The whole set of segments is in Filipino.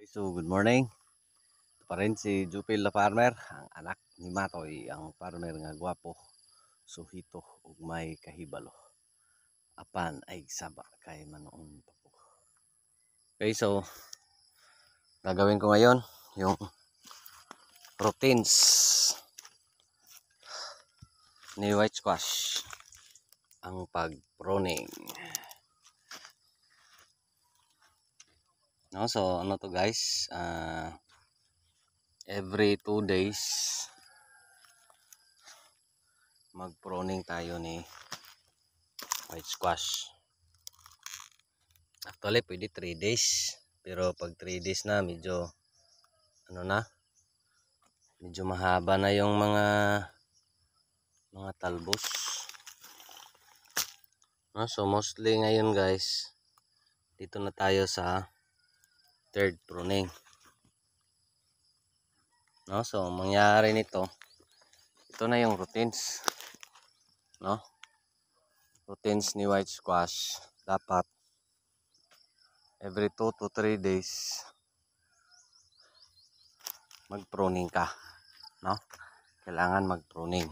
Okay, so good morning. Ito pa rin si Jupil La Farmer, ang anak ni Matoy, ang farmer nga gwapo. Suhito ug may kahibalo. Apan ay saba kay manoon pa po. Okay, so gagawin ko ngayon yung proteins ni white squash ang pag-proning. No, so ano to guys? Uh, every 2 days magproning tayo ni white squash. Actually pwede 3 days, pero pag 3 days na medyo ano na? Medyo mahaba na yung mga mga talbos. No, so mostly ngayon guys, dito na tayo sa third pruning no so mangyari nito ito na yung routines no routines ni white squash dapat every 2 to 3 days mag pruning ka no kailangan mag pruning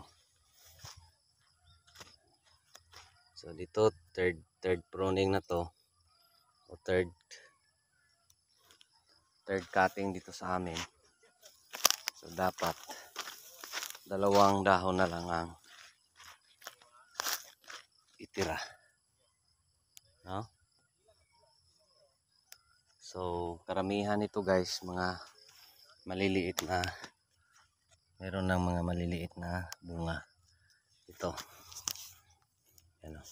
so dito third third pruning na to o third third cutting dito sa amin so dapat dalawang dahon na lang ang itira no? so karamihan ito guys mga maliliit na meron ng mga maliliit na bunga ito ano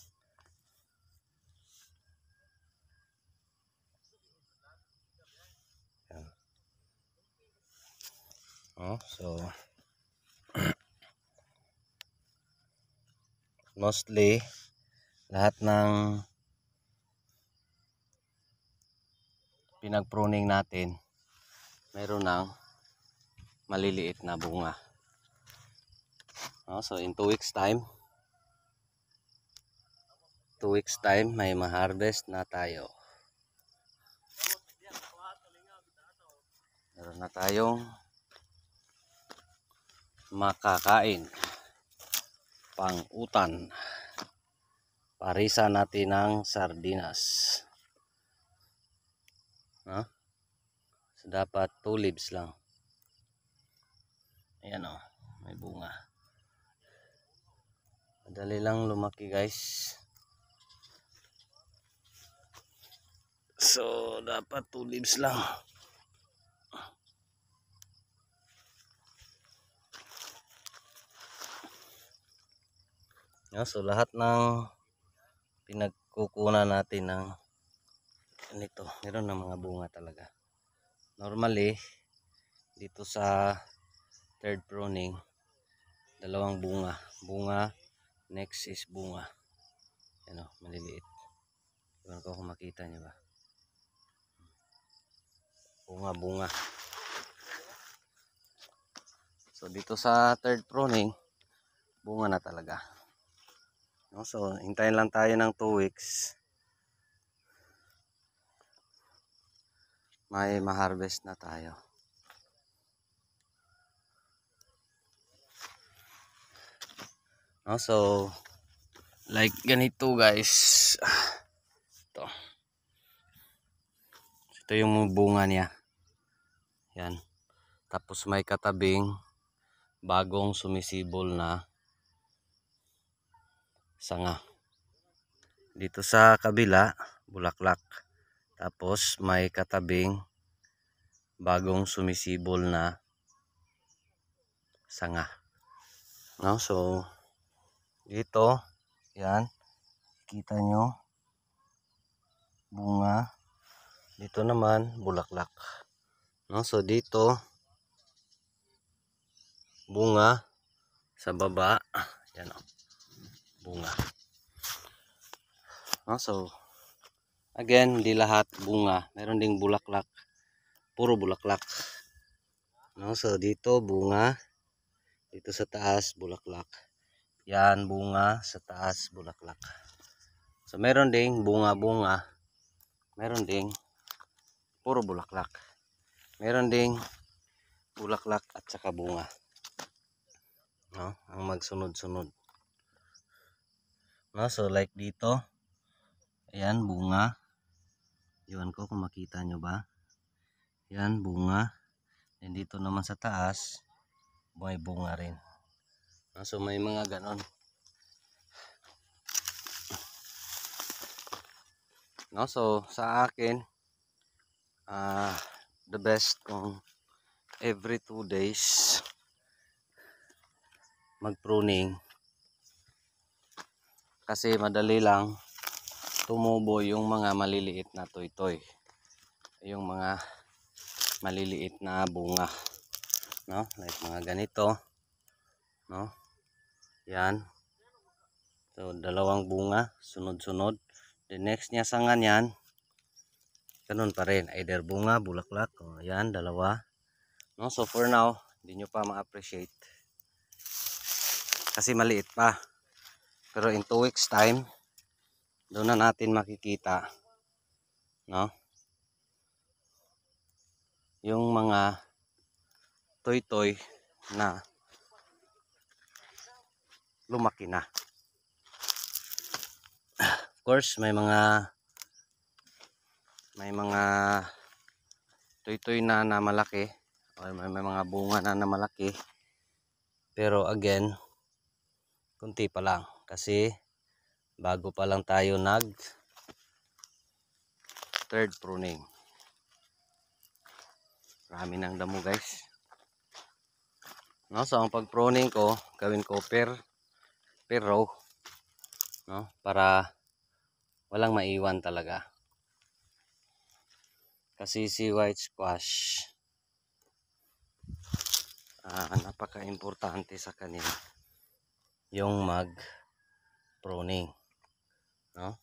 Oh, so mostly lahat ng pinagpruning natin meron ng maliliit na bunga. Oh, so in 2 weeks time 2 weeks time may maharvest na tayo. Meron na tayong makakain pang-utan parisa natin ng sardinas no? so, dapat 2 lang ayan o oh. may bunga madali lang lumaki guys so dapat tulips lang so lahat ng pinagkukunan natin ng nito meron ng mga bunga talaga normally dito sa third pruning dalawang bunga bunga next is bunga ano maliliit iwan ko kung makita nyo ba bunga bunga so dito sa third pruning bunga na talaga No? So, hintayin lang tayo ng 2 weeks. May ma-harvest na tayo. No? So, like ganito guys. Ito. Ito yung bunga niya. Yan. Tapos may katabing bagong sumisibol na sanga dito sa kabila bulaklak tapos may katabing bagong sumisibol na sanga no so dito yan kita nyo bunga dito naman bulaklak no so dito bunga sa baba yan o oh bunga. No, ah, so, again, di lahat bunga. Meron ding bulaklak. Puro bulaklak. No, so, dito bunga. Dito sa taas, bulaklak. Yan, bunga. Sa taas, bulaklak. So, meron ding bunga-bunga. Meron ding puro bulaklak. Meron ding bulaklak at saka bunga. No? Ang magsunod-sunod no? so like dito ayan bunga iwan ko kung makita nyo ba ayan bunga and dito naman sa taas may bunga rin no? Ah, so may mga ganon no? so sa akin uh, the best kung every 2 days mag pruning kasi madali lang tumubo yung mga maliliit na toy-toy yung mga maliliit na bunga no like mga ganito no yan so dalawang bunga sunod-sunod the next niya sanga niyan ganun pa rin either bunga bulaklak o yan dalawa no so for now hindi nyo pa ma-appreciate kasi maliit pa pero in 2 weeks time, doon na natin makikita, no? Yung mga toy-toy na lumaki na. Of course, may mga may mga toy-toy na na malaki or may, may mga bunga na na malaki. Pero again, kunti pa lang kasi bago pa lang tayo nag third pruning marami ng damo guys no? so ang pag pruning ko gawin ko per per row no? para walang maiwan talaga kasi si white squash ah, napaka importante sa kanila yung mag pruning. No?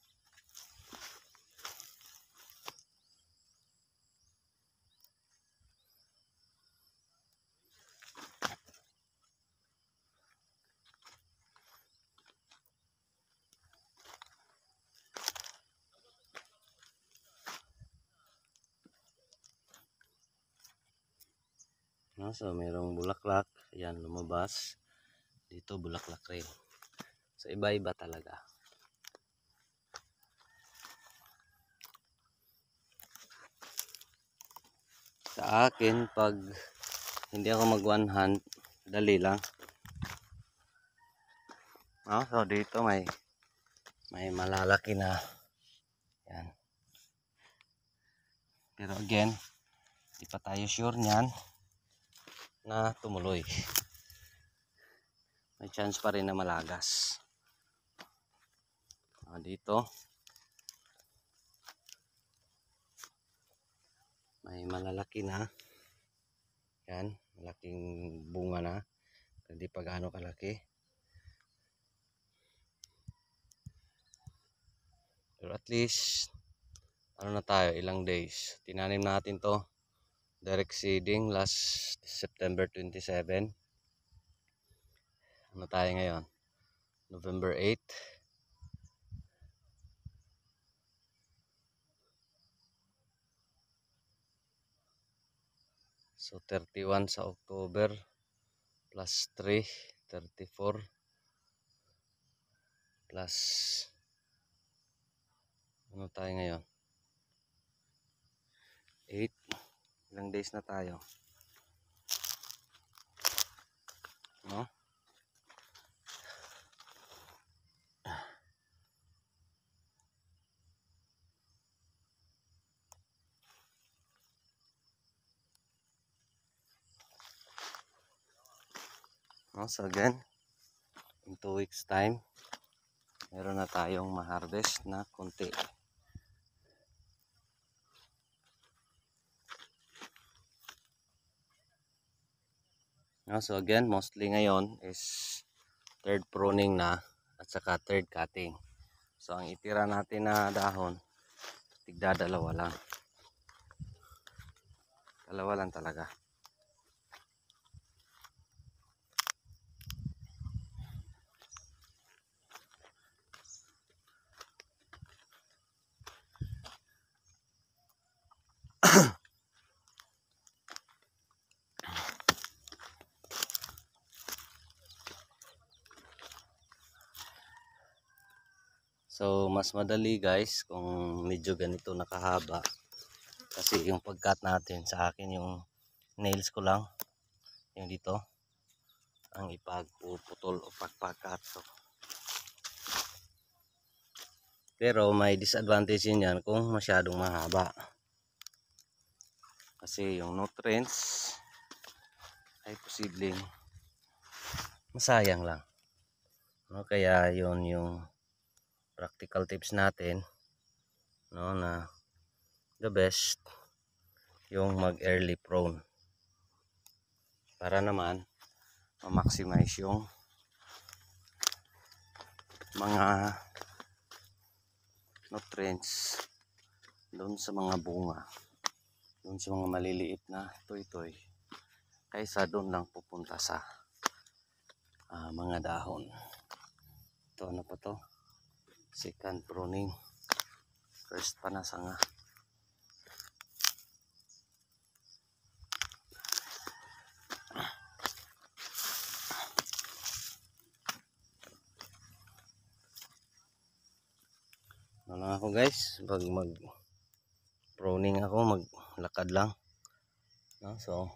so, merong bulaklak. Ayan, lumabas. Dito, bulaklak rin. So iba-iba talaga. Sa akin pag hindi ako mag one hand, dali lang. Oh, so dito may may malalaki na yan. Pero again, hindi pa tayo sure niyan na tumuloy. May chance pa rin na malagas ah, dito may malalaki na yan malaking bunga na hindi pa gaano kalaki pero at least ano na tayo ilang days tinanim natin to direct seeding last September 27 ano tayo ngayon November 8 So 31 sa October plus 3, 34 plus ano tayo ngayon? 8 ilang days na tayo no? no? so again in 2 weeks time meron na tayong ma-harvest na konti no? so again mostly ngayon is third pruning na at saka third cutting so ang itira natin na dahon tigda dalawa lang dalawa lang talaga mas madali guys kung medyo ganito nakahaba kasi yung pagkat natin sa akin yung nails ko lang yung dito ang ipagpuputol o pagpakat so, pero may disadvantage yun yan kung masyadong mahaba kasi yung nutrients ay posibleng masayang lang no, kaya yon yung practical tips natin no na the best yung mag early prone para naman ma-maximize yung mga nutrients doon sa mga bunga doon sa mga maliliit na toy-toy kaysa doon lang pupunta sa uh, mga dahon ito ano pa to second pruning first panasanga ano ako guys pag mag pruning ako maglakad lang no? so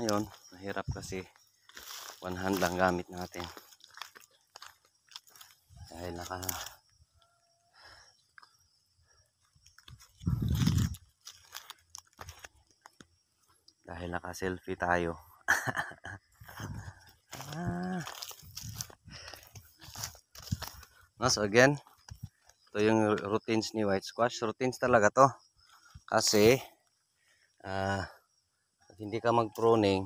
ngayon mahirap kasi one hand lang gamit natin dahil naka dahil naka selfie tayo ah. no, so again ito yung routines ni white squash routines talaga to kasi uh, hindi ka mag pruning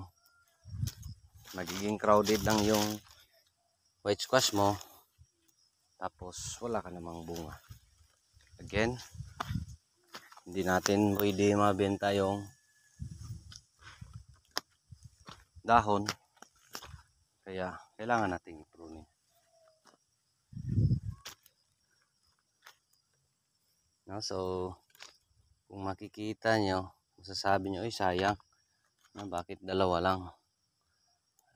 magiging crowded lang yung white squash mo tapos wala ka namang bunga again hindi natin pwede mabenta yung dahon kaya kailangan natin i-pruning no, so kung makikita nyo masasabi nyo ay sayang na bakit dalawa lang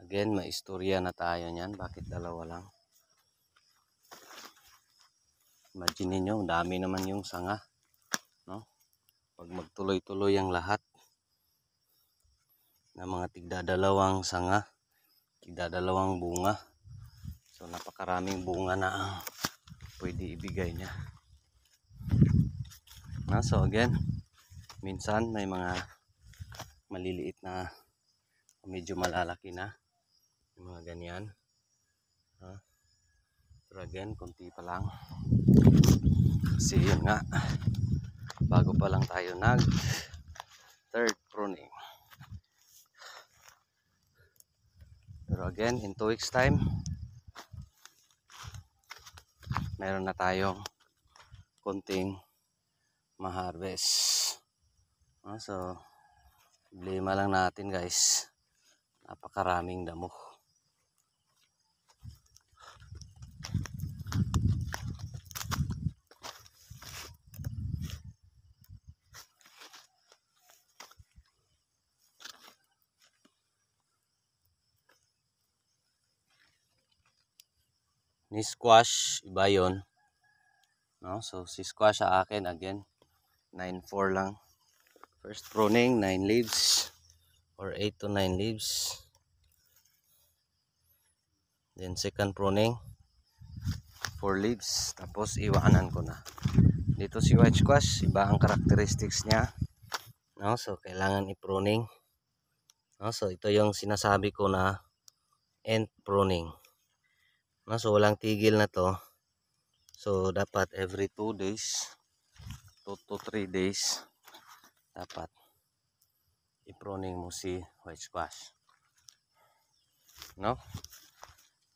again may istorya na tayo nyan bakit dalawa lang imagine niyo, dami naman yung sanga, no? Pag magtuloy-tuloy ang lahat na mga tigdadalawang sanga, tigdadalawang bunga. So napakaraming bunga na ang pwede ibigay niya. Na, so again, minsan may mga maliliit na medyo malalaki na yung mga ganyan. Ha? Huh? pero again konti pa lang kasi yun nga bago pa lang tayo nag third pruning pero again in 2 weeks time meron na tayong konting maharvest harvest ah, so problema lang natin guys napakaraming damo ni squash iba yon no so si squash sa akin again 9.4 lang first pruning 9 leaves or 8 to 9 leaves then second pruning 4 leaves tapos iwanan ko na dito si white squash iba ang characteristics niya no so kailangan i-pruning no so ito yung sinasabi ko na end pruning No, so walang tigil na to. So dapat every 2 days, 2 to 3 days, dapat iproning mo si white squash. No?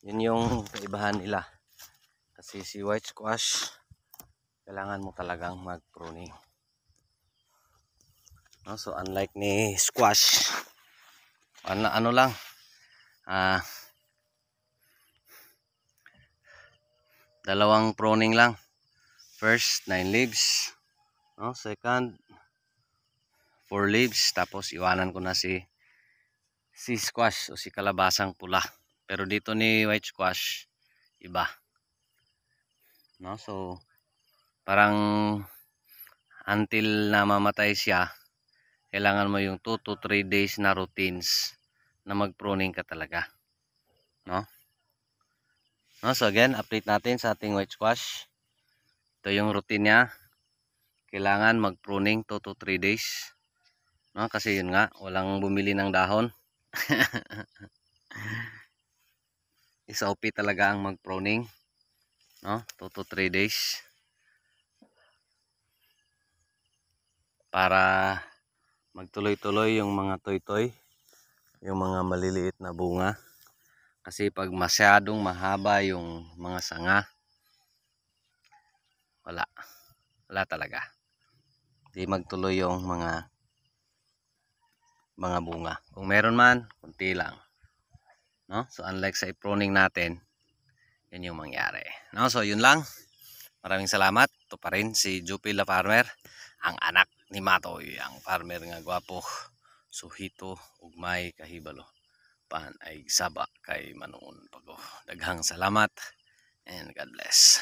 Yun yung kaibahan nila. Kasi si white squash, kailangan mo talagang mag-pruning. No? So unlike ni squash, ano, ano lang, ah, uh, dalawang pruning lang first 9 leaves no? second 4 leaves tapos iwanan ko na si si squash o si kalabasang pula pero dito ni white squash iba no so parang until na mamatay siya kailangan mo yung 2 to 3 days na routines na mag-pruning ka talaga no No, so again, update natin sa ating white squash. Ito yung routine niya. Kailangan mag-pruning 2 to 3 days. No, kasi yun nga, walang bumili ng dahon. SOP talaga ang mag-pruning. No, 2 to 3 days. Para magtuloy-tuloy yung mga toy-toy. Yung mga maliliit na bunga. Kasi pag masyadong mahaba yung mga sanga, wala. Wala talaga. Hindi magtuloy yung mga mga bunga. Kung meron man, kunti lang. No? So unlike sa pruning natin, yun yung mangyari. No? So yun lang. Maraming salamat. Ito pa rin si Jupil La Farmer, ang anak ni Matoy, ang farmer nga gwapo, suhito, ugmay, kahibalo pan ay saba kay Manuon Pago. Daghang salamat and God bless.